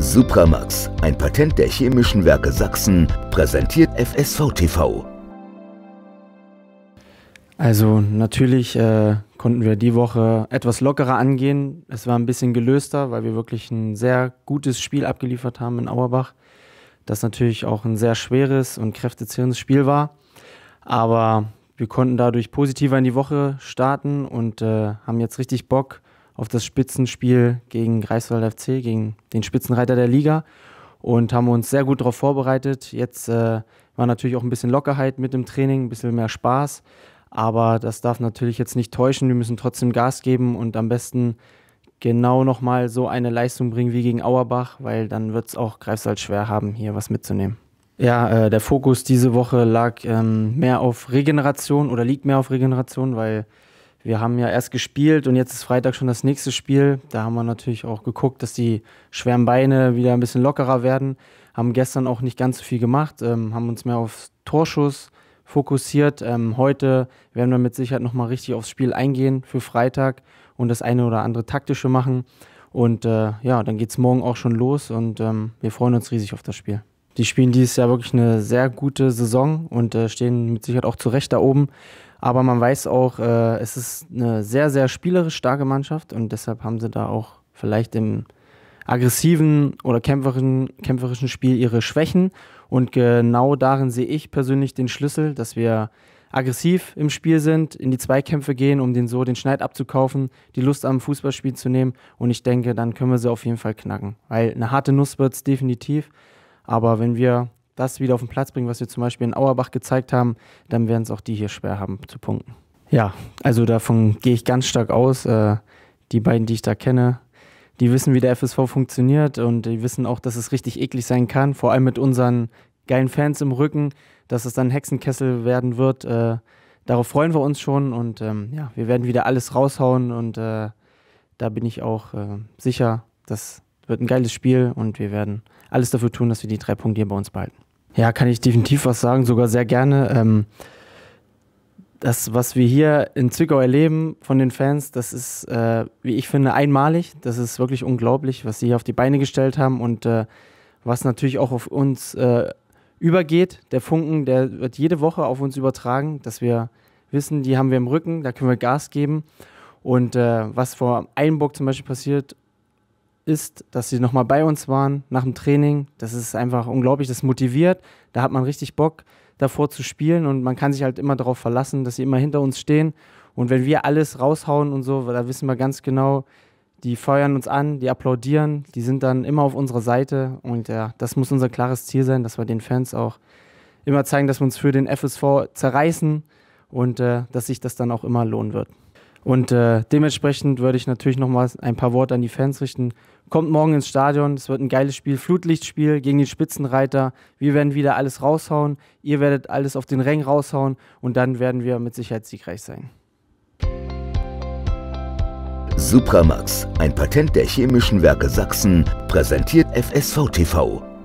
Supramax, ein Patent der Chemischen Werke Sachsen, präsentiert FSV TV. Also natürlich äh, konnten wir die Woche etwas lockerer angehen. Es war ein bisschen gelöster, weil wir wirklich ein sehr gutes Spiel abgeliefert haben in Auerbach. Das natürlich auch ein sehr schweres und kräftezehrendes Spiel war. Aber wir konnten dadurch positiver in die Woche starten und äh, haben jetzt richtig Bock, auf das Spitzenspiel gegen Greifswald FC, gegen den Spitzenreiter der Liga und haben uns sehr gut darauf vorbereitet. Jetzt äh, war natürlich auch ein bisschen Lockerheit mit dem Training, ein bisschen mehr Spaß, aber das darf natürlich jetzt nicht täuschen. Wir müssen trotzdem Gas geben und am besten genau nochmal so eine Leistung bringen wie gegen Auerbach, weil dann wird es auch Greifswald schwer haben, hier was mitzunehmen. Ja, äh, der Fokus diese Woche lag ähm, mehr auf Regeneration oder liegt mehr auf Regeneration, weil wir haben ja erst gespielt und jetzt ist Freitag schon das nächste Spiel. Da haben wir natürlich auch geguckt, dass die schweren Beine wieder ein bisschen lockerer werden. Haben gestern auch nicht ganz so viel gemacht, ähm, haben uns mehr auf Torschuss fokussiert. Ähm, heute werden wir mit Sicherheit nochmal richtig aufs Spiel eingehen für Freitag und das eine oder andere taktische machen. Und äh, ja, dann geht es morgen auch schon los und ähm, wir freuen uns riesig auf das Spiel. Die spielen dieses Jahr wirklich eine sehr gute Saison und äh, stehen mit Sicherheit auch zu Recht da oben. Aber man weiß auch, äh, es ist eine sehr, sehr spielerisch starke Mannschaft und deshalb haben sie da auch vielleicht im aggressiven oder kämpferischen, kämpferischen Spiel ihre Schwächen. Und genau darin sehe ich persönlich den Schlüssel, dass wir aggressiv im Spiel sind, in die Zweikämpfe gehen, um den so den Schneid abzukaufen, die Lust am Fußballspiel zu nehmen. Und ich denke, dann können wir sie auf jeden Fall knacken. Weil eine harte Nuss wird es definitiv. Aber wenn wir das wieder auf den Platz bringen, was wir zum Beispiel in Auerbach gezeigt haben, dann werden es auch die hier schwer haben zu punkten. Ja, also davon gehe ich ganz stark aus. Äh, die beiden, die ich da kenne, die wissen, wie der FSV funktioniert und die wissen auch, dass es richtig eklig sein kann, vor allem mit unseren geilen Fans im Rücken, dass es dann ein Hexenkessel werden wird. Äh, darauf freuen wir uns schon und ähm, ja, wir werden wieder alles raushauen und äh, da bin ich auch äh, sicher, das wird ein geiles Spiel und wir werden alles dafür tun, dass wir die drei Punkte hier bei uns behalten. Ja, kann ich definitiv was sagen, sogar sehr gerne. Ähm, das, was wir hier in Zwickau erleben von den Fans, das ist, äh, wie ich finde, einmalig. Das ist wirklich unglaublich, was sie hier auf die Beine gestellt haben und äh, was natürlich auch auf uns äh, übergeht. Der Funken, der wird jede Woche auf uns übertragen, dass wir wissen, die haben wir im Rücken, da können wir Gas geben. Und äh, was vor Einburg zum Beispiel passiert ist, dass sie nochmal bei uns waren nach dem Training. Das ist einfach unglaublich, das motiviert. Da hat man richtig Bock davor zu spielen und man kann sich halt immer darauf verlassen, dass sie immer hinter uns stehen. Und wenn wir alles raushauen und so, da wissen wir ganz genau, die feuern uns an, die applaudieren, die sind dann immer auf unserer Seite. Und ja, das muss unser klares Ziel sein, dass wir den Fans auch immer zeigen, dass wir uns für den FSV zerreißen und äh, dass sich das dann auch immer lohnen wird. Und äh, dementsprechend würde ich natürlich noch mal ein paar Worte an die Fans richten. Kommt morgen ins Stadion, es wird ein geiles Spiel, Flutlichtspiel gegen die Spitzenreiter. Wir werden wieder alles raushauen, ihr werdet alles auf den Rängen raushauen und dann werden wir mit Sicherheit siegreich sein. Supramax, ein Patent der Chemischen Werke Sachsen, präsentiert FSV TV.